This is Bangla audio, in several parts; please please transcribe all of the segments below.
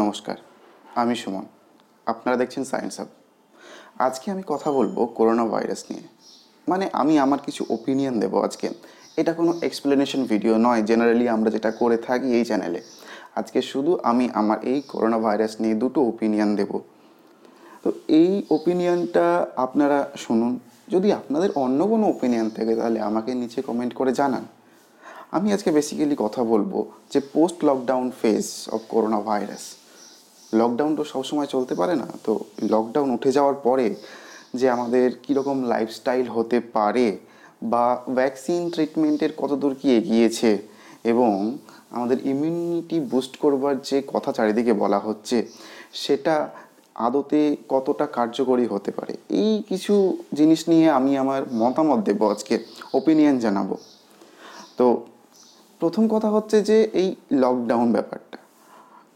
নমস্কার আমি সুমন আপনারা দেখছেন সায়েন্স আপ আজকে আমি কথা বলবো করোনা ভাইরাস নিয়ে মানে আমি আমার কিছু ওপিনিয়ন দেব আজকে এটা কোনো এক্সপ্লেনেশন ভিডিও নয় জেনারেলি আমরা যেটা করে থাকি এই চ্যানেলে আজকে শুধু আমি আমার এই করোনা ভাইরাস নিয়ে দুটো ওপিনিয়ন দেব তো এই ওপিনিয়নটা আপনারা শুনুন যদি আপনাদের অন্য কোনো ওপিনিয়ন থাকে তাহলে আমাকে নিচে কমেন্ট করে জানান আমি আজকে বেসিক্যালি কথা বলবো যে post lockdown phase of corona virus lockdown তো সবসময় চলতে পারে না তো লকডাউন উঠে যাওয়ার পরে যে আমাদের কীরকম লাইফস্টাইল হতে পারে বা ভ্যাকসিন ট্রিটমেন্টের কতদূর কি এগিয়েছে এবং আমাদের ইমিউনিটি বুস্ট করবার যে কথা চারিদিকে বলা হচ্ছে সেটা আদতে কতটা কার্যকরী হতে পারে এই কিছু জিনিস নিয়ে আমি আমার মতামত দেবো আজকে ওপিনিয়ন জানাবো তো প্রথম কথা হচ্ছে যে এই লকডাউন ব্যাপারটা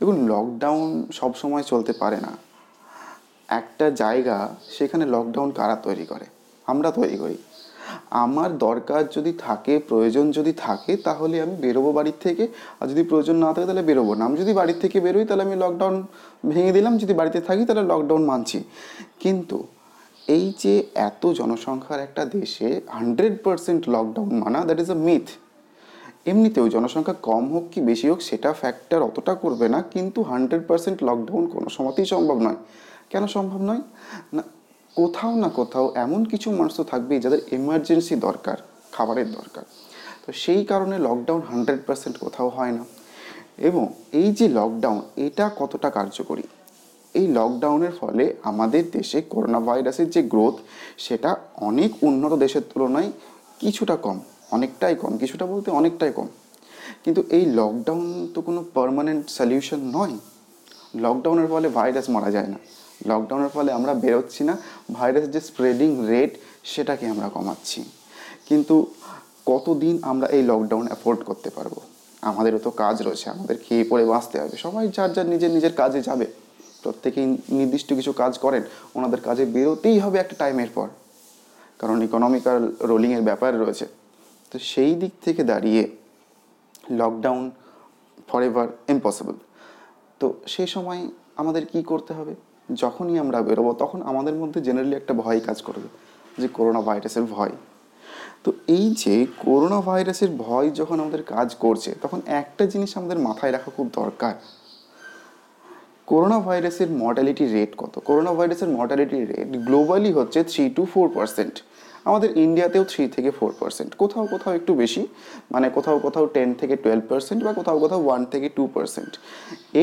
দেখুন লকডাউন সব সময় চলতে পারে না একটা জায়গা সেখানে লকডাউন কারা তৈরি করে আমরা তৈরি করি আমার দরকার যদি থাকে প্রয়োজন যদি থাকে তাহলে আমি বেরোবো বাড়ির থেকে আর যদি প্রয়োজন না থাকে তাহলে বেরোবো না আমি যদি বাড়ির থেকে বেরোই তাহলে আমি লকডাউন ভেঙে দিলাম যদি বাড়িতে থাকি তাহলে লকডাউন মানছি কিন্তু এই যে এত জনসংখ্যার একটা দেশে হান্ড্রেড পারসেন্ট লকডাউন মানা দ্যাট ইজ আ মিথ এমনিতেও জনসংখ্যা কম হোক কি বেশি হোক সেটা ফ্যাক্টর অতটা করবে না কিন্তু হান্ড্রেড পার্সেন্ট লকডাউন কোনো সময়তেই সম্ভব নয় কেন সম্ভব নয় না কোথাও না কোথাও এমন কিছু মানুষ তো থাকবেই যাদের এমার্জেন্সি দরকার খাবারের দরকার তো সেই কারণে লকডাউন হান্ড্রেড পার্সেন্ট কোথাও হয় না এবং এই যে লকডাউন এটা কতটা কার্যকরী এই লকডাউনের ফলে আমাদের দেশে করোনা ভাইরাসের যে গ্রোথ সেটা অনেক উন্নত দেশের তুলনায় কিছুটা কম অনেকটাই কম কিছুটা বলতে অনেকটাই কম কিন্তু এই লকডাউন তো কোনো পারমানেন্ট সলিউশন নয় লকডাউনের ফলে ভাইরাস মারা যায় না লকডাউনের ফলে আমরা বেরোচ্ছি না ভাইরাস যে স্প্রেডিং রেট সেটাকে আমরা কমাচ্ছি কিন্তু কতদিন আমরা এই লকডাউন অ্যাফোর্ড করতে পারবো আমাদেরও তো কাজ রয়েছে আমাদের খেয়ে পড়ে বাঁচতে হবে সবাই যার যার নিজের নিজের কাজে যাবে প্রত্যেকেই নির্দিষ্ট কিছু কাজ করেন ওনাদের কাজে বেরোতেই হবে একটা টাইমের পর কারণ ইকোনমিক্যাল রোলিংয়ের ব্যাপার রয়েছে তো সেই দিক থেকে দাঁড়িয়ে লকডাউন ফর এভার ইম্পসিবল তো সেই সময় আমাদের কি করতে হবে যখনই আমরা বেরোবো তখন আমাদের মধ্যে জেনারেলি একটা ভয় কাজ করবে যে করোনা ভাইরাসের ভয় তো এই যে করোনা ভাইরাসের ভয় যখন আমাদের কাজ করছে তখন একটা জিনিস আমাদের মাথায় রাখা খুব দরকার করোনা ভাইরাসের মর্টালিটি রেট কত করোনা ভাইরাসের মর্টালিটি রেট গ্লোবালি হচ্ছে থ্রি টু ফোর পার্সেন্ট আমাদের ইন্ডিয়াতেও থ্রি থেকে ফোর পার্সেন্ট কোথাও কোথাও একটু বেশি মানে কোথাও কোথাও টেন থেকে টুয়েলভ পার্সেন্ট বা কোথাও কোথাও ওয়ান থেকে টু পার্সেন্ট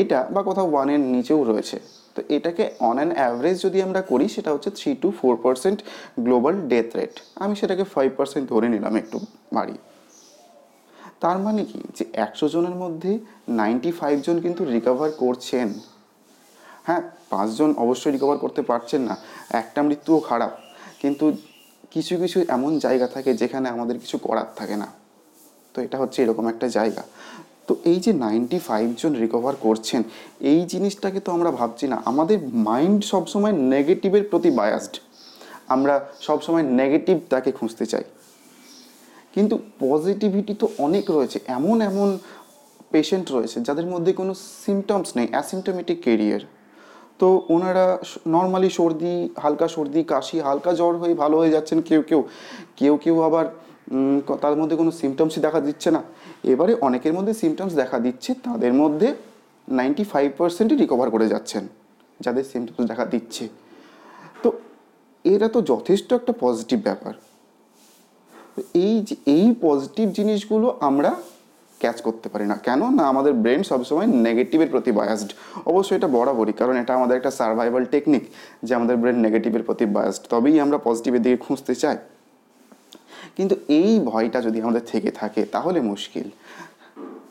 এটা বা কোথাও ওয়ানের নিচেও রয়েছে তো এটাকে অন অ্যান অ্যাভারেজ যদি আমরা করি সেটা হচ্ছে three two four percent global death rate আমি সেটাকে ফাইভ পার্সেন্ট ধরে নিলাম একটু বাড়িয়ে তার মানে কি যে একশো জনের মধ্যে নাইনটি ফাইভ জন কিন্তু রিকভার করছেন হ্যাঁ পাঁচজন অবশ্যই রিকভার করতে পারছেন না একটা মৃত্যুও খারাপ কিন্তু কিছু কিছু এমন জায়গা থাকে যেখানে আমাদের কিছু করার থাকে না তো এটা হচ্ছে এরকম একটা জায়গা তো এই যে নাইনটি ফাইভ জন রিকভার করছেন এই জিনিসটাকে তো আমরা ভাবছি না আমাদের মাইন্ড সবসময় নেগেটিভের প্রতি বায়াসড আমরা সবসময় নেগেটিভটাকে খুঁজতে চাই কিন্তু পজিটিভিটি তো অনেক রয়েছে এমন এমন পেশেন্ট রয়েছে যাদের মধ্যে কোনো সিমটমস নেই অ্যাসিমটোমেটিক কেরিয়ার তো ওনারা নর্মালি সর্দি হালকা সর্দি কাশি হালকা জ্বর হয়ে ভালো হয়ে যাচ্ছেন কেউ কেউ কেউ কেউ আবার তার মধ্যে কোনো সিমটমসই দেখা দিচ্ছে না এবারে অনেকের মধ্যে সিমটমস দেখা দিচ্ছে তাদের মধ্যে নাইনটি ফাইভ পার্সেন্টই রিকভার করে যাচ্ছেন যাদের সিমটমস দেখা দিচ্ছে তো এটা তো যথেষ্ট একটা পজিটিভ ব্যাপার এই যে এই পজিটিভ জিনিসগুলো আমরা ক্যাচ করতে পারি না কেন না আমাদের ব্রেন সবসময় নেগেটিভের প্রতি বায়াসড অবশ্যই এটা বরাবরই কারণ এটা আমাদের একটা সার্ভাইভাল টেকনিক যে আমাদের ব্রেন নেগেটিভের প্রতি বায়াসড তবেই আমরা পজিটিভের দিকে খুঁজতে চাই কিন্তু এই ভয়টা যদি আমাদের থেকে থাকে তাহলে মুশকিল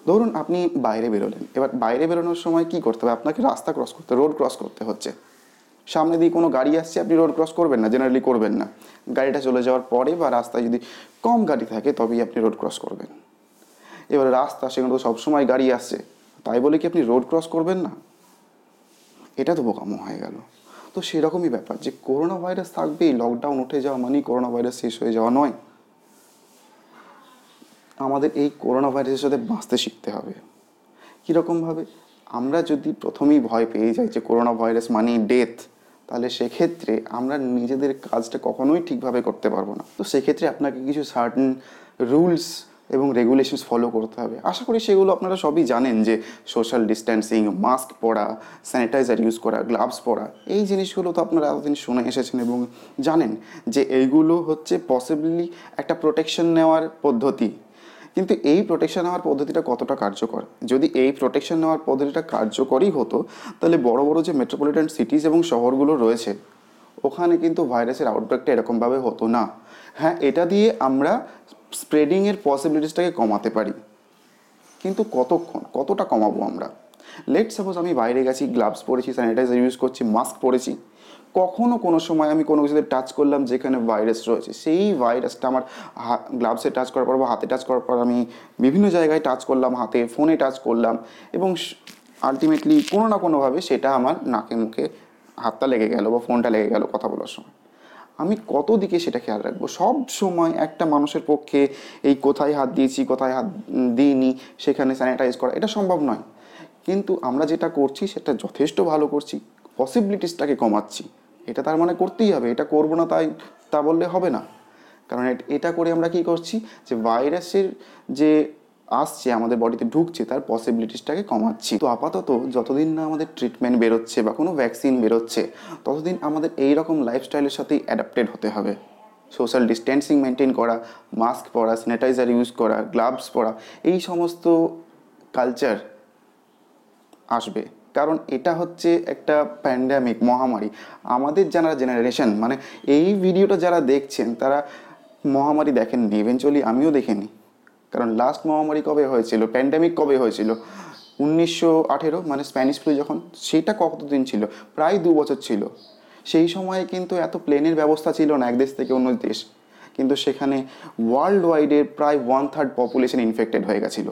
ধরুন আপনি বাইরে বেরোলেন এবার বাইরে বেরোনোর সময় কি করতে হবে আপনাকে রাস্তা ক্রস করতে রোড ক্রস করতে হচ্ছে সামনে দিয়ে কোনো গাড়ি আসছে আপনি রোড ক্রস করবেন না জেনারেলি করবেন না গাড়িটা চলে যাওয়ার পরে বা রাস্তায় যদি কম গাড়ি থাকে তবেই আপনি রোড ক্রস করবেন এবারে রাস্তা সেখানে তো সবসময় গাড়ি আসছে তাই বলে কি আপনি রোড ক্রস করবেন না এটা তো বোকামো হয়ে গেল তো সেরকমই ব্যাপার যে করোনা ভাইরাস থাকবেই লকডাউন উঠে যাওয়া মানেই করোনা ভাইরাস শেষ হয়ে যাওয়া নয় আমাদের এই করোনা ভাইরাসের সাথে বাঁচতে শিখতে হবে কীরকমভাবে আমরা যদি প্রথমেই ভয় পেয়ে যাই যে করোনা ভাইরাস মানেই ডেথ তাহলে সেক্ষেত্রে আমরা নিজেদের কাজটা কখনোই ঠিকভাবে করতে পারবো না তো সেক্ষেত্রে আপনাকে কিছু সার্টেন রুলস এবং রেগুলেশনস ফলো করতে হবে আশা করি সেগুলো আপনারা সবই জানেন যে সোশ্যাল ডিস্ট্যান্সিং মাস্ক পরা স্যানিটাইজার ইউজ করা গ্লাভস পরা এই জিনিসগুলো তো আপনারা এতদিন শুনে এসেছেন এবং জানেন যে এইগুলো হচ্ছে পসিবলি একটা প্রোটেকশন নেওয়ার পদ্ধতি কিন্তু এই প্রোটেকশন নেওয়ার পদ্ধতিটা কতটা কার্যকর যদি এই প্রোটেকশন নেওয়ার পদ্ধতিটা কার্যকরই হতো তাহলে বড় বড় যে মেট্রোপলিটন সিটিজ এবং শহরগুলো রয়েছে ওখানে কিন্তু ভাইরাসের আউটব্রেকটা এরকমভাবে হতো না হ্যাঁ এটা দিয়ে আমরা স্প্রেডিংয়ের পসিবিলিটিসটাকে কমাতে পারি কিন্তু কতক্ষণ কতটা কমাবো আমরা লেট সাপোজ আমি বাইরে গেছি গ্লাভস পরেছি স্যানিটাইজার ইউজ করছি মাস্ক পরেছি কখনও কোনো সময় আমি কোনো কিছুতে টাচ করলাম যেখানে ভাইরাস রয়েছে সেই ভাইরাসটা আমার গ্লাভসে টাচ করার পর বা হাতে টাচ করার পর আমি বিভিন্ন জায়গায় টাচ করলাম হাতে ফোনে টাচ করলাম এবং আলটিমেটলি কোনো না কোনোভাবে সেটা আমার নাকে মুখে হাতটা লেগে গেল বা ফোনটা লেগে গেল কথা বলার সময় আমি কত দিকে সেটা খেয়াল রাখবো সব সময় একটা মানুষের পক্ষে এই কোথায় হাত দিয়েছি কোথায় হাত দিইনি সেখানে স্যানিটাইজ করা এটা সম্ভব নয় কিন্তু আমরা যেটা করছি সেটা যথেষ্ট ভালো করছি পসিবিলিটিসটাকে কমাচ্ছি এটা তার মানে করতেই হবে এটা করবো না তাই তা বললে হবে না কারণ এটা করে আমরা কি করছি যে ভাইরাসের যে আসছে আমাদের বডিতে ঢুকছে তার পসিবিলিটিসটাকে কমাচ্ছি তো আপাতত যতদিন না আমাদের ট্রিটমেন্ট বেরোচ্ছে বা কোনো ভ্যাকসিন বেরোচ্ছে ততদিন আমাদের এই রকম লাইফস্টাইলের সাথেই অ্যাডাপ্টেড হতে হবে সোশ্যাল ডিস্টেন্সিং মেনটেন করা মাস্ক পরা স্যানিটাইজার ইউজ করা গ্লাভস পরা এই সমস্ত কালচার আসবে কারণ এটা হচ্ছে একটা প্যান্ডামিক মহামারী আমাদের যারা জেনারেশন মানে এই ভিডিওটা যারা দেখছেন তারা মহামারী দেখেননি ইভেনচুয়ালি আমিও দেখিনি কারণ লাস্ট মহামারী কবে হয়েছিল প্যান্ডেমিক কবে হয়েছিল উনিশশো আঠেরো মানে স্প্যানিশ ফ্লু যখন সেটা কতদিন ছিল প্রায় দু বছর ছিল সেই সময়ে কিন্তু এত প্লেনের ব্যবস্থা ছিল না এক দেশ থেকে অন্য দেশ কিন্তু সেখানে ওয়ার্ল্ড ওয়াইডের প্রায় ওয়ান থার্ড পপুলেশন ইনফেক্টেড হয়ে গেছিলো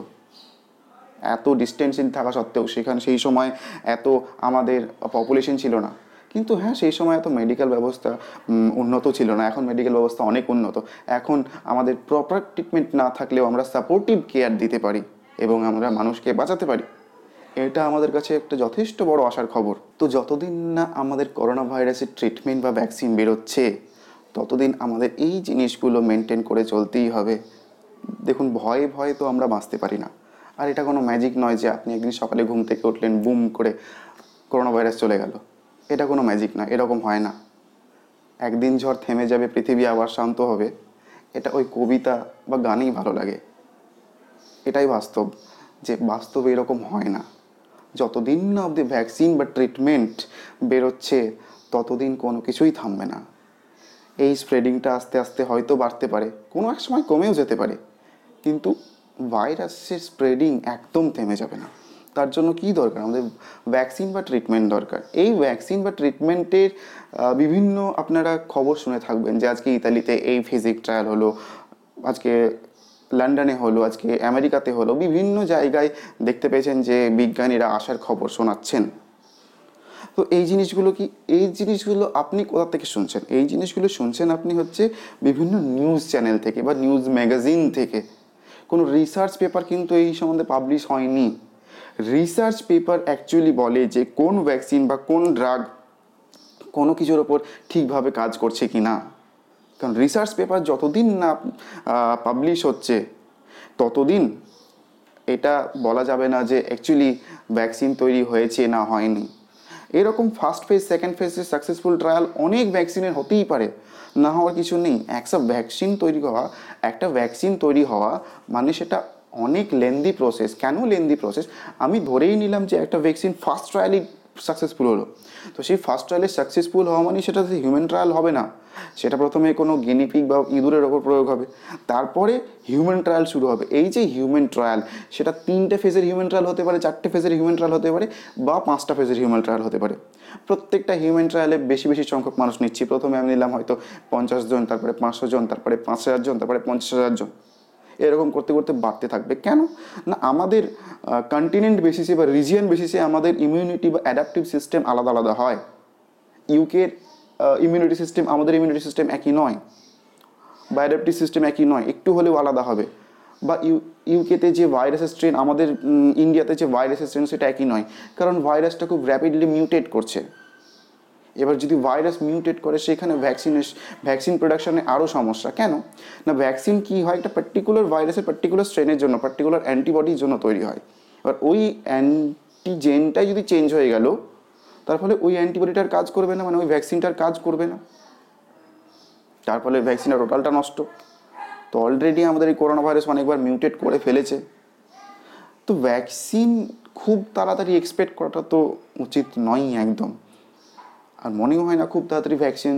এত ডিস্টেন্সিং থাকা সত্ত্বেও সেখানে সেই সময় এত আমাদের পপুলেশন ছিল না কিন্তু হ্যাঁ সেই সময় এত মেডিকেল ব্যবস্থা উন্নত ছিল না এখন মেডিকেল ব্যবস্থা অনেক উন্নত এখন আমাদের প্রপার ট্রিটমেন্ট না থাকলেও আমরা সাপোর্টিভ কেয়ার দিতে পারি এবং আমরা মানুষকে বাঁচাতে পারি এটা আমাদের কাছে একটা যথেষ্ট বড় আশার খবর তো যতদিন না আমাদের করোনা ভাইরাসের ট্রিটমেন্ট বা ভ্যাকসিন বেরোচ্ছে ততদিন আমাদের এই জিনিসগুলো মেনটেন করে চলতেই হবে দেখুন ভয়ে ভয়ে তো আমরা বাঁচতে পারি না আর এটা কোনো ম্যাজিক নয় যে আপনি একদিন সকালে ঘুম থেকে উঠলেন বুম করে করোনা ভাইরাস চলে গেল এটা কোনো ম্যাজিক না এরকম হয় না একদিন ঝড় থেমে যাবে পৃথিবী আবার শান্ত হবে এটা ওই কবিতা বা গানেই ভালো লাগে এটাই বাস্তব যে বাস্তবে এরকম হয় না যতদিন না অবধি ভ্যাকসিন বা ট্রিটমেন্ট বেরোচ্ছে ততদিন কোনো কিছুই থামবে না এই স্প্রেডিংটা আস্তে আস্তে হয়তো বাড়তে পারে কোনো এক সময় কমেও যেতে পারে কিন্তু ভাইরাসের স্প্রেডিং একদম থেমে যাবে না তার জন্য কি দরকার আমাদের ভ্যাকসিন বা ট্রিটমেন্ট দরকার এই ভ্যাকসিন বা ট্রিটমেন্টের বিভিন্ন আপনারা খবর শুনে থাকবেন যে আজকে ইতালিতে এই ফিজিক ট্রায়াল হলো আজকে লন্ডনে হলো আজকে আমেরিকাতে হলো বিভিন্ন জায়গায় দেখতে পেয়েছেন যে বিজ্ঞানীরা আসার খবর শোনাচ্ছেন তো এই জিনিসগুলো কি এই জিনিসগুলো আপনি কোথা থেকে শুনছেন এই জিনিসগুলো শুনছেন আপনি হচ্ছে বিভিন্ন নিউজ চ্যানেল থেকে বা নিউজ ম্যাগাজিন থেকে কোনো রিসার্চ পেপার কিন্তু এই সম্বন্ধে পাবলিশ হয়নি রিসার্চ পেপার অ্যাকচুয়ালি বলে যে কোন ভ্যাকসিন বা কোন ড্রাগ কোনো কিছুর ওপর ঠিকভাবে কাজ করছে কি না কারণ রিসার্চ পেপার যতদিন না পাবলিশ হচ্ছে ততদিন এটা বলা যাবে না যে অ্যাকচুয়ালি ভ্যাকসিন তৈরি হয়েছে না হয়নি এরকম ফার্স্ট ফেজ সেকেন্ড ফেজে সাকসেসফুল ট্রায়াল অনেক ভ্যাকসিনের হতেই পারে না হওয়ার কিছু নেই একটা ভ্যাকসিন তৈরি হওয়া একটা ভ্যাকসিন তৈরি হওয়া মানে সেটা অনেক লেন্দি প্রসেস কেন লেন্দি প্রসেস আমি ধরেই নিলাম যে একটা ভ্যাকসিন ফার্স্ট ট্রায়ালই সাকসেসফুল হলো তো সেই ফার্স্ট ট্রায়ালে সাকসেসফুল হওয়া মানে সেটা হিউম্যান ট্রায়াল হবে না সেটা প্রথমে কোনো গিনিপিক বা ইঁদুরের ওপর প্রয়োগ হবে তারপরে হিউম্যান ট্রায়াল শুরু হবে এই যে হিউম্যান ট্রায়াল সেটা তিনটে ফেজের হিউম্যান ট্রায়াল হতে পারে চারটে ফেজের হিউম্যান ট্রায়াল হতে পারে বা পাঁচটা ফেজের হিউম্যান ট্রায়াল হতে পারে প্রত্যেকটা হিউম্যান ট্রায়ালে বেশি বেশি সংখ্যক মানুষ নিচ্ছি প্রথমে আমি নিলাম হয়তো পঞ্চাশ জন তারপরে পাঁচশো জন তারপরে পাঁচ হাজার জন তারপরে পঞ্চাশ হাজার জন এরকম করতে করতে বাড়তে থাকবে কেন না আমাদের কন্টিনেন্ট বেসিসে বা রিজিয়ন বেসিসে আমাদের ইমিউনিটি বা অ্যাডাপটিভ সিস্টেম আলাদা আলাদা হয় ইউকের ইমিউনিটি সিস্টেম আমাদের ইমিউনিটি সিস্টেম একই নয় বা অ্যাডাপটিভ সিস্টেম একই নয় একটু হলেও আলাদা হবে বা ইউ ইউকেতে যে ভাইরাস স্ট্রেন আমাদের ইন্ডিয়াতে যে ভাইরাস স্ট্রেন সেটা একই নয় কারণ ভাইরাসটা খুব র্যাপিডলি মিউটেট করছে এবার যদি ভাইরাস মিউটেট করে সেখানে ভ্যাকসিনের ভ্যাকসিন প্রোডাকশনে আরও সমস্যা কেন না ভ্যাকসিন কী হয় একটা পার্টিকুলার ভাইরাসের পার্টিকুলার স্ট্রেনের জন্য পার্টিকুলার অ্যান্টিবডির জন্য তৈরি হয় এবার ওই অ্যান্টিজেনটাই যদি চেঞ্জ হয়ে গেল তার ফলে ওই অ্যান্টিবডিটার কাজ করবে না মানে ওই ভ্যাকসিনটার কাজ করবে না তার ফলে ভ্যাকসিনের টোটালটা নষ্ট তো অলরেডি আমাদের এই করোনা ভাইরাস অনেকবার মিউটেট করে ফেলেছে তো ভ্যাকসিন খুব তাড়াতাড়ি এক্সপেক্ট করাটা তো উচিত নয় একদম আর মনেও হয় না খুব তাড়াতাড়ি ভ্যাকসিন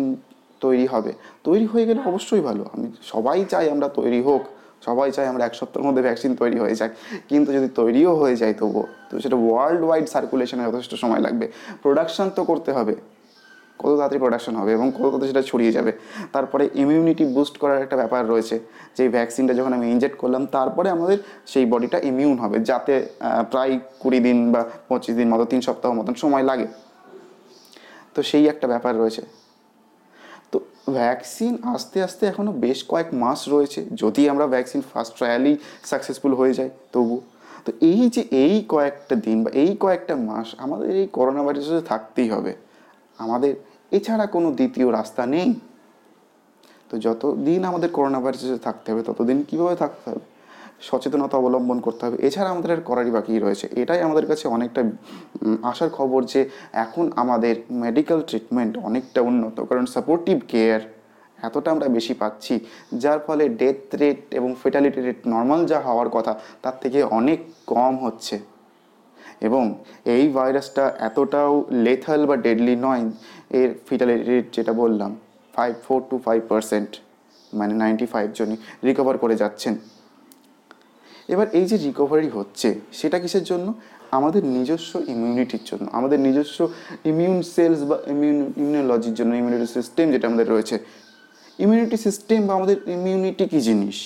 তৈরি হবে তৈরি হয়ে গেলে অবশ্যই ভালো আমি সবাই চাই আমরা তৈরি হোক সবাই চাই আমরা এক সপ্তাহের মধ্যে ভ্যাকসিন তৈরি হয়ে যাক কিন্তু যদি তৈরিও হয়ে যায় তবুও তো সেটা ওয়ার্ল্ড ওয়াইড সার্কুলেশনে যথেষ্ট সময় লাগবে প্রোডাকশান তো করতে হবে কত তাড়াতাড়ি প্রোডাকশন হবে এবং কত তাড়াতাড়ি সেটা ছড়িয়ে যাবে তারপরে ইমিউনিটি বুস্ট করার একটা ব্যাপার রয়েছে যে ভ্যাকসিনটা যখন আমি ইনজেক্ট করলাম তারপরে আমাদের সেই বডিটা ইমিউন হবে যাতে প্রায় কুড়ি দিন বা পঁচিশ দিন মতো তিন সপ্তাহ মতন সময় লাগে তো সেই একটা ব্যাপার রয়েছে তো ভ্যাকসিন আস্তে আস্তে এখনও বেশ কয়েক মাস রয়েছে যদি আমরা ভ্যাকসিন ফার্স্ট ট্রায়ালই সাকসেসফুল হয়ে যাই তবু তো এই যে এই কয়েকটা দিন বা এই কয়েকটা মাস আমাদের এই করোনা ভাইরাসে থাকতেই হবে আমাদের এছাড়া কোনো দ্বিতীয় রাস্তা নেই তো যতদিন আমাদের করোনা ভাইরাসে থাকতে হবে ততদিন কীভাবে থাকতে হবে সচেতনতা অবলম্বন করতে হবে এছাড়া আমাদের আর করারই বাকি রয়েছে এটাই আমাদের কাছে অনেকটা আশার খবর যে এখন আমাদের মেডিকেল ট্রিটমেন্ট অনেকটা উন্নত কারণ সাপোর্টিভ কেয়ার এতটা আমরা বেশি পাচ্ছি যার ফলে ডেথ রেট এবং ফেটালিটি রেট নর্মাল যা হওয়ার কথা তার থেকে অনেক কম হচ্ছে এবং এই ভাইরাসটা এতটাও লেথাল বা ডেডলি নয় এর ফিটালিটি রেট যেটা বললাম five four two five percent মানে নাইনটি ফাইভ জনই রিকভার করে যাচ্ছেন এবার এই যে রিকভারি হচ্ছে সেটা কিসের জন্য আমাদের নিজস্ব ইমিউনিটির জন্য আমাদের নিজস্ব ইমিউন সেলস বা ইমিউন ইমিউনোলজির জন্য ইমিউনিটি সিস্টেম যেটা আমাদের রয়েছে ইমিউনিটি সিস্টেম বা আমাদের ইমিউনিটি কী জিনিস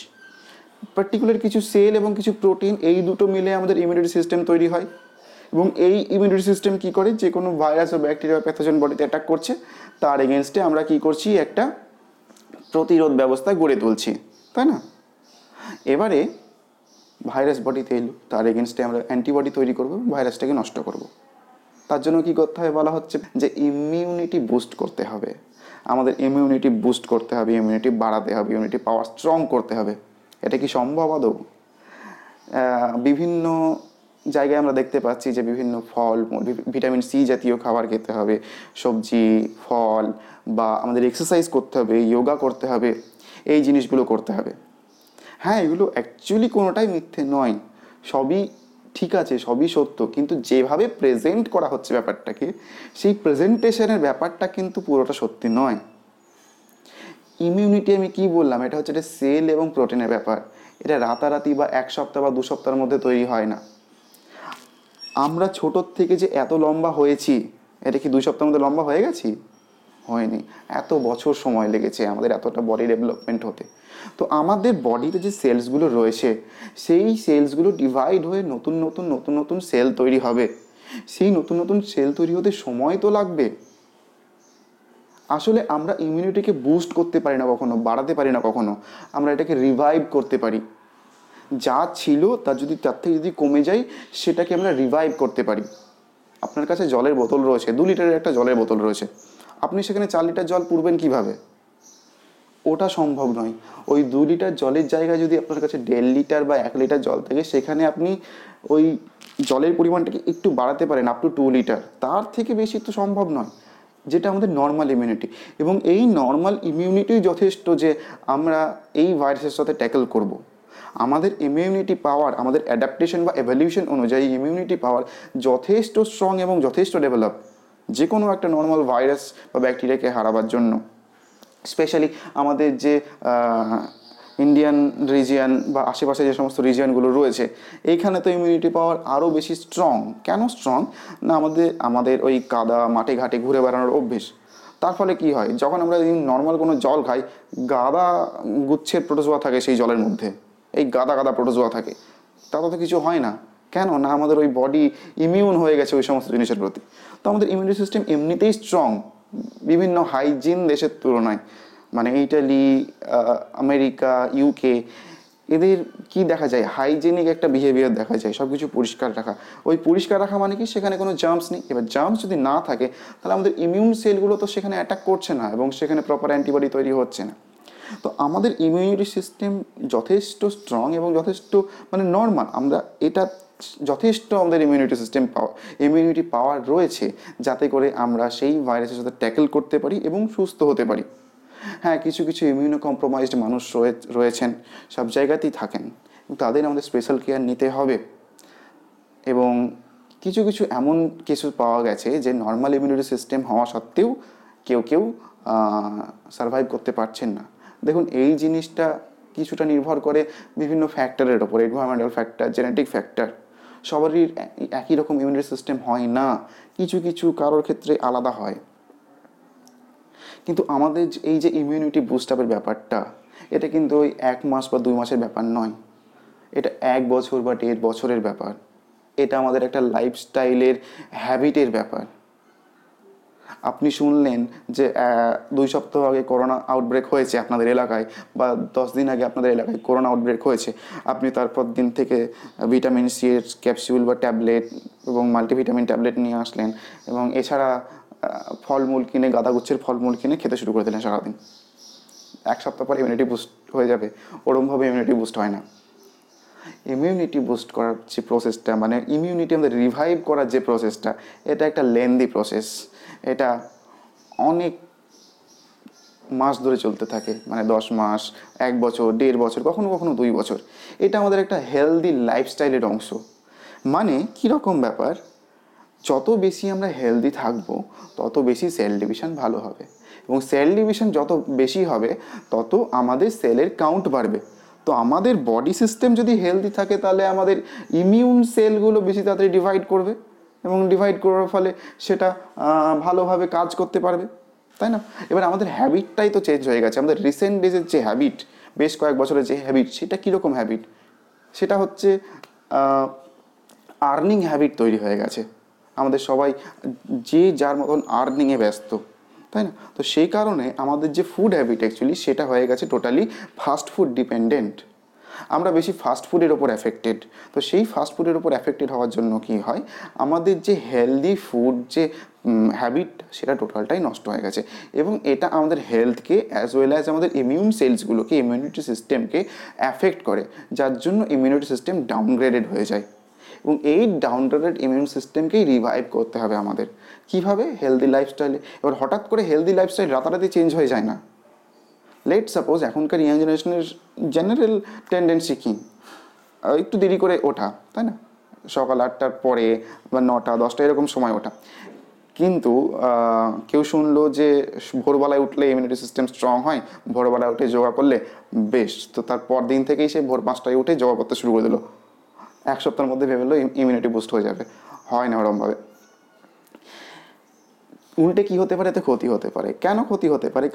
পার্টিকুলার কিছু সেল এবং কিছু প্রোটিন এই দুটো মিলে আমাদের ইমিউনিটি সিস্টেম তৈরি হয় এবং এই ইমিউনিটি সিস্টেম কী করে যে কোনো ভাইরাস বা ব্যাকটেরিয়া বা প্যাথোজেন বডিতে অ্যাটাক করছে তার এগেনস্টে আমরা কী করছি একটা প্রতিরোধ ব্যবস্থা গড়ে তুলছি তাই না এবারে ভাইরাস বডিতে এলো তার এগেনস্টে আমরা অ্যান্টিবডি তৈরি করব ভাইরাসটাকে নষ্ট করব। তার জন্য কি করতে হয় বলা হচ্ছে যে ইমিউনিটি বুস্ট করতে হবে আমাদের ইমিউনিটি বুস্ট করতে হবে ইমিউনিটি বাড়াতে হবে ইমিউনিটি পাওয়ার স্ট্রং করতে হবে এটা কি সম্ভব আদৌ বিভিন্ন জায়গায় আমরা দেখতে পাচ্ছি যে বিভিন্ন ফল ভিটামিন সি জাতীয় খাবার খেতে হবে সবজি ফল বা আমাদের এক্সারসাইজ করতে হবে যোগা করতে হবে এই জিনিসগুলো করতে হবে হ্যাঁ এগুলো অ্যাকচুয়ালি কোনোটাই মিথ্যে নয় সবই ঠিক আছে সবই সত্য কিন্তু যেভাবে প্রেজেন্ট করা হচ্ছে ব্যাপারটাকে সেই প্রেজেন্টেশনের ব্যাপারটা কিন্তু পুরোটা সত্যি নয় ইমিউনিটি আমি কী বললাম এটা হচ্ছে এটা সেল এবং প্রোটিনের ব্যাপার এটা রাতারাতি বা এক সপ্তাহ বা দু সপ্তাহের মধ্যে তৈরি হয় না আমরা ছোটোর থেকে যে এত লম্বা হয়েছি এটা কি দুই সপ্তাহের মধ্যে লম্বা হয়ে গেছি হয়নি এত বছর সময় লেগেছে আমাদের এতটা বডি ডেভেলপমেন্ট হতে তো আমাদের বডিতে যে সেলসগুলো রয়েছে সেই সেলসগুলো ডিভাইড হয়ে নতুন নতুন নতুন নতুন সেল তৈরি হবে সেই নতুন নতুন সেল তৈরি হতে সময় তো লাগবে আসলে আমরা ইমিউনিটিকে বুস্ট করতে পারি না কখনো বাড়াতে পারি না কখনো আমরা এটাকে রিভাইভ করতে পারি যা ছিল তা যদি তার থেকে যদি কমে যায় সেটাকে আমরা রিভাইভ করতে পারি আপনার কাছে জলের বোতল রয়েছে দু লিটারের একটা জলের বোতল রয়েছে আপনি সেখানে চার লিটার জল পুরবেন কীভাবে ওটা সম্ভব নয় ওই দু লিটার জলের জায়গায় যদি আপনার কাছে দেড় লিটার বা এক লিটার জল থাকে সেখানে আপনি ওই জলের পরিমাণটাকে একটু বাড়াতে পারেন আপ টু টু লিটার তার থেকে বেশি তো সম্ভব নয় যেটা আমাদের নর্মাল ইমিউনিটি এবং এই নর্মাল ইমিউনিটি যথেষ্ট যে আমরা এই ভাইরাসের সাথে ট্যাকেল করব। আমাদের ইমিউনিটি পাওয়ার আমাদের অ্যাডাপ্টেশন বা এভলিউশন অনুযায়ী ইমিউনিটি পাওয়ার যথেষ্ট স্ট্রং এবং যথেষ্ট ডেভেলপ যে কোনো একটা নর্মাল ভাইরাস বা ব্যাকটেরিয়াকে হারাবার জন্য স্পেশালি আমাদের যে ইন্ডিয়ান রিজিয়ান বা আশেপাশে যে সমস্ত রিজিয়ানগুলো রয়েছে এইখানে তো ইমিউনিটি পাওয়ার আরও বেশি স্ট্রং কেন স্ট্রং না আমাদের আমাদের ওই কাদা মাঠে ঘাটে ঘুরে বেড়ানোর অভ্যেস তার ফলে কী হয় যখন আমরা নর্মাল কোনো জল খাই গাদা গুচ্ছের প্রোটোজোয়া থাকে সেই জলের মধ্যে এই গাদা গাদা প্রোটোজোয়া থাকে তাতে তো কিছু হয় না কেন না আমাদের ওই বডি ইমিউন হয়ে গেছে ওই সমস্ত জিনিসের প্রতি তো আমাদের ইমিউনিটি সিস্টেম এমনিতেই স্ট্রং বিভিন্ন হাইজিন দেশের তুলনায় মানে ইটালি আমেরিকা ইউকে এদের কি দেখা যায় হাইজেনিক একটা বিহেভিয়ার দেখা যায় সব কিছু পরিষ্কার রাখা ওই পরিষ্কার রাখা মানে কি সেখানে কোনো জার্মস নেই এবার জার্মস যদি না থাকে তাহলে আমাদের ইমিউন সেলগুলো তো সেখানে অ্যাটাক করছে না এবং সেখানে প্রপার অ্যান্টিবডি তৈরি হচ্ছে না তো আমাদের ইমিউনিটি সিস্টেম যথেষ্ট স্ট্রং এবং যথেষ্ট মানে নর্মাল আমরা এটা যথেষ্ট আমাদের immunity system power immunity power রয়েছে যাতে করে আমরা সেই ভাইরাসের সাথে ট্যাকেল করতে পারি এবং সুস্থ হতে পারি হ্যাঁ কিছু কিছু ইমিউনো কম্প্রোমাইজড মানুষ রয়েছেন সব জায়গাতেই থাকেন তাদের আমাদের স্পেশাল কেয়ার নিতে হবে এবং কিছু কিছু এমন কিছু পাওয়া গেছে যে নর্মাল ইমিউনিটি সিস্টেম হওয়া সত্ত্বেও কেউ কেউ সার্ভাইভ করতে পারছেন না দেখুন এই জিনিসটা কিছুটা নির্ভর করে বিভিন্ন ফ্যাক্টরের ওপর এনভায়রনমেন্টাল ফ্যাক্টর জেনেটিক ফ্যাক্টর সবারই একই রকম ইমিউনিটি সিস্টেম হয় না কিছু কিছু কারোর ক্ষেত্রে আলাদা হয় কিন্তু আমাদের এই যে ইমিউনিটি বুস্ট আপের ব্যাপারটা এটা কিন্তু ওই এক মাস বা দুই মাসের ব্যাপার নয় এটা এক বছর বা দেড় বছরের ব্যাপার এটা আমাদের একটা লাইফস্টাইলের হ্যাবিটের ব্যাপার আপনি শুনলেন যে দুই সপ্তাহ আগে করোনা আউটব্রেক হয়েছে আপনাদের এলাকায় বা দশ দিন আগে আপনাদের এলাকায় করোনা আউটব্রেক হয়েছে আপনি তারপর দিন থেকে ভিটামিন সি এর ক্যাপসিউল বা ট্যাবলেট এবং মাল্টিভিটামিন ট্যাবলেট নিয়ে আসলেন এবং এছাড়া ফলমূল কিনে গাঁদা গুচ্ছের ফলমূল কিনে খেতে শুরু করে দিলেন সারাদিন এক সপ্তাহ পর ইমিউনিটি বুস্ট হয়ে যাবে ওরমভাবে ইমিউনিটি বুস্ট হয় না ইমিউনিটি বুস্ট করার যে প্রসেসটা মানে ইমিউনিটি আমাদের রিভাইভ করার যে প্রসেসটা এটা একটা লেন্দি প্রসেস এটা অনেক মাস ধরে চলতে থাকে মানে দশ মাস এক বছর দেড় বছর কখনো কখনো দুই বছর এটা আমাদের একটা হেলদি লাইফস্টাইলের অংশ মানে কীরকম ব্যাপার যত বেশি আমরা হেলদি থাকব তত বেশি সেল ডিভিশন ভালো হবে এবং সেল ডিভিশন যত বেশি হবে তত আমাদের সেলের কাউন্ট বাড়বে তো আমাদের বডি সিস্টেম যদি হেলদি থাকে তাহলে আমাদের ইমিউন সেলগুলো বেশি তাড়াতাড়ি ডিভাইড করবে এবং ডিভাইড করার ফলে সেটা ভালোভাবে কাজ করতে পারবে তাই না এবার আমাদের হ্যাবিটটাই তো চেঞ্জ হয়ে গেছে আমাদের রিসেন্ট ডেজের যে হ্যাবিট বেশ কয়েক বছরের যে হ্যাবিট সেটা কীরকম হ্যাবিট সেটা হচ্ছে আর্নিং হ্যাবিট তৈরি হয়ে গেছে আমাদের সবাই যে যার মতন আর্নিংয়ে ব্যস্ত তাই না তো সেই কারণে আমাদের যে ফুড হ্যাবিট অ্যাকচুয়ালি সেটা হয়ে গেছে টোটালি ফাস্ট ফুড ডিপেন্ডেন্ট আমরা বেশি ফাস্ট ফুডের ওপর অ্যাফেক্টেড তো সেই ফাস্ট ফুডের ওপর অ্যাফেক্টেড হওয়ার জন্য কি হয় আমাদের যে হেলদি ফুড যে হ্যাবিট সেটা টোটালটাই নষ্ট হয়ে গেছে এবং এটা আমাদের হেলথকে অ্যাজ ওয়েল অ্যাজ আমাদের ইমিউন সেলসগুলোকে ইমিউনিটি সিস্টেমকে অ্যাফেক্ট করে যার জন্য ইমিউনিটি সিস্টেম ডাউনগ্রেডেড হয়ে যায় এবং এই ডাউনরেটেড ইমিউন সিস্টেমকেই রিভাইভ করতে হবে আমাদের কিভাবে হেলদি লাইফস্টাইলে এবার হঠাৎ করে হেলদি লাইফস্টাইল রাতারাতি চেঞ্জ হয়ে যায় না লেট সাপোজ এখনকার ইয়াং জেনারেশনের জেনারেল টেন্ডেন্সি কী একটু দেরি করে ওঠা তাই না সকাল আটটার পরে বা নটা দশটা এরকম সময় ওঠা কিন্তু কেউ শুনলো যে ভোরবেলায় উঠলে ইমিউনিটি সিস্টেম স্ট্রং হয় ভোরবেলায় উঠে যোগা করলে বেশ তো তারপর দিন থেকেই সে ভোর পাঁচটায় উঠে যোগা করতে শুরু করে দিলো এক সপ্তাহের মধ্যে ভেবে ইমিউনিটি বুস্ট হয়ে যাবে হয় না ওরমভাবে উল্টে কী হতে পারে এতে ক্ষতি হতে পারে কেন ক্ষতি হতে পারে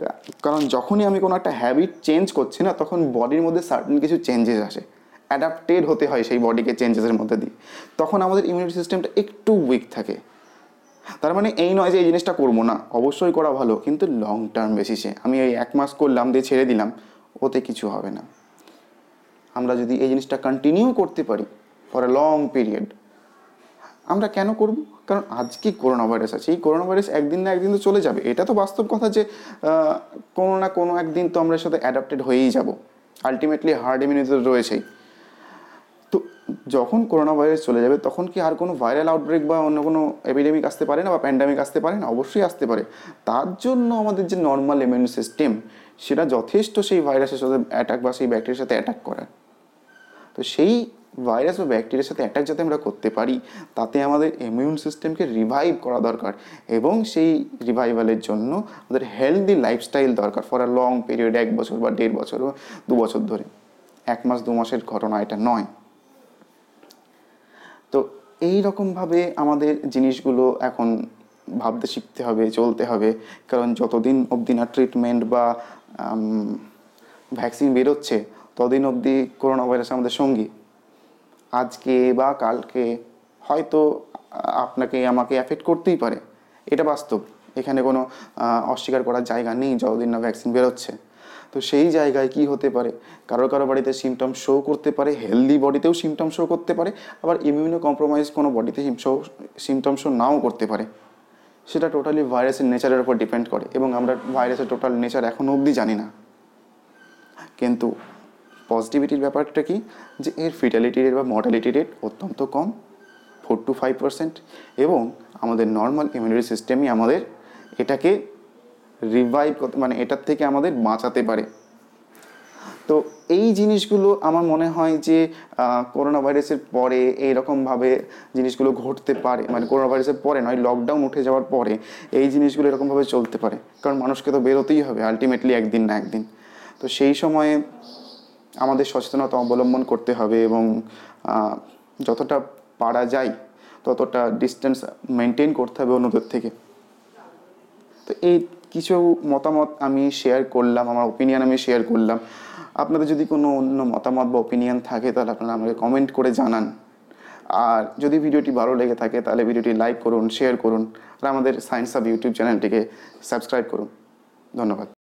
কারণ যখনই আমি কোনো একটা হ্যাবিট চেঞ্জ করছি না তখন বডির মধ্যে সার্টেন কিছু চেঞ্জেস আসে অ্যাডাপ্টেড হতে হয় সেই বডিকে চেঞ্জেসের মধ্যে দিয়ে তখন আমাদের ইমিউনিটি সিস্টেমটা একটু উইক থাকে তার মানে এই নয় যে এই জিনিসটা করবো না অবশ্যই করা ভালো কিন্তু লং টার্ম বেসিসে আমি এই এক মাস করলাম দিয়ে ছেড়ে দিলাম ওতে কিছু হবে না আমরা যদি এই জিনিসটা কন্টিনিউ করতে পারি ফর এ লং পিরিয়ড আমরা কেন করব কারণ আজকে করোনা ভাইরাস আছে এই করোনা ভাইরাস একদিন না একদিন তো চলে যাবে এটা তো বাস্তব কথা যে কোনো না কোনো একদিন তো আমরা সাথে অ্যাডাপ্টেড হয়েই যাব আলটিমেটলি হার্ড ইমিউনিটি রয়েছেই তো যখন করোনা ভাইরাস চলে যাবে তখন কি আর কোনো ভাইরাল আউটব্রেক বা অন্য কোনো এপিডেমিক আসতে পারে না বা প্যান্ডামিক আসতে পারে না অবশ্যই আসতে পারে তার জন্য আমাদের যে নর্মাল ইমিউন সিস্টেম সেটা যথেষ্ট সেই ভাইরাসের সাথে অ্যাটাক বা সেই ব্যাকটেরিয়ার সাথে অ্যাটাক করার তো সেই ভাইরাস বা ব্যাকটেরিয়ার সাথে অ্যাটাক যাতে আমরা করতে পারি তাতে আমাদের ইমিউন সিস্টেমকে রিভাইভ করা দরকার এবং সেই রিভাইভালের জন্য আমাদের হেলদি লাইফস্টাইল দরকার ফর আ লং পিরিয়ড এক বছর বা দেড় বছর বা দু বছর ধরে এক মাস দু মাসের ঘটনা এটা নয় তো এই রকমভাবে আমাদের জিনিসগুলো এখন ভাবতে শিখতে হবে চলতে হবে কারণ যতদিন অবধি না ট্রিটমেন্ট বা ভ্যাকসিন বেরোচ্ছে ততদিন অবধি করোনা ভাইরাস আমাদের সঙ্গী আজকে বা কালকে হয়তো আপনাকে আমাকে অ্যাফেক্ট করতেই পারে এটা বাস্তব এখানে কোনো অস্বীকার করার জায়গা নেই যতদিন না ভ্যাকসিন বেরোচ্ছে তো সেই জায়গায় কি হতে পারে কারো কারো বাড়িতে সিমটম শো করতে পারে হেলদি বডিতেও সিমটম শো করতে পারে আবার ইমিউনো কম্প্রোমাইজ কোনো বডিতে শো সিমটম শো নাও করতে পারে সেটা টোটালি ভাইরাসের নেচারের উপর ডিপেন্ড করে এবং আমরা ভাইরাসের টোটাল নেচার এখনও অবধি জানি না কিন্তু পজিটিভিটির ব্যাপারটা কি যে এর ফিটালিটি রেট বা মর্টালিটি রেট অত্যন্ত কম ফোর টু ফাইভ পার্সেন্ট এবং আমাদের নর্মাল ইমিউনিটি সিস্টেমই আমাদের এটাকে রিভাইভ করতে মানে এটার থেকে আমাদের বাঁচাতে পারে তো এই জিনিসগুলো আমার মনে হয় যে করোনা ভাইরাসের পরে এইরকমভাবে জিনিসগুলো ঘটতে পারে মানে করোনা ভাইরাসের পরে নয় লকডাউন উঠে যাওয়ার পরে এই জিনিসগুলো এরকমভাবে চলতে পারে কারণ মানুষকে তো বেরোতেই হবে আলটিমেটলি একদিন না একদিন তো সেই সময়ে আমাদের সচেতনতা অবলম্বন করতে হবে এবং যতটা পারা যায় ততটা ডিস্টেন্স মেনটেন করতে হবে অন্যদের থেকে তো এই কিছু মতামত আমি শেয়ার করলাম আমার ওপিনিয়ন আমি শেয়ার করলাম আপনাদের যদি কোনো অন্য মতামত বা ওপিনিয়ন থাকে তাহলে আপনারা আমাকে কমেন্ট করে জানান আর যদি ভিডিওটি ভালো লেগে থাকে তাহলে ভিডিওটি লাইক করুন শেয়ার করুন আর আমাদের সায়েন্স অব ইউটিউব চ্যানেলটিকে সাবস্ক্রাইব করুন ধন্যবাদ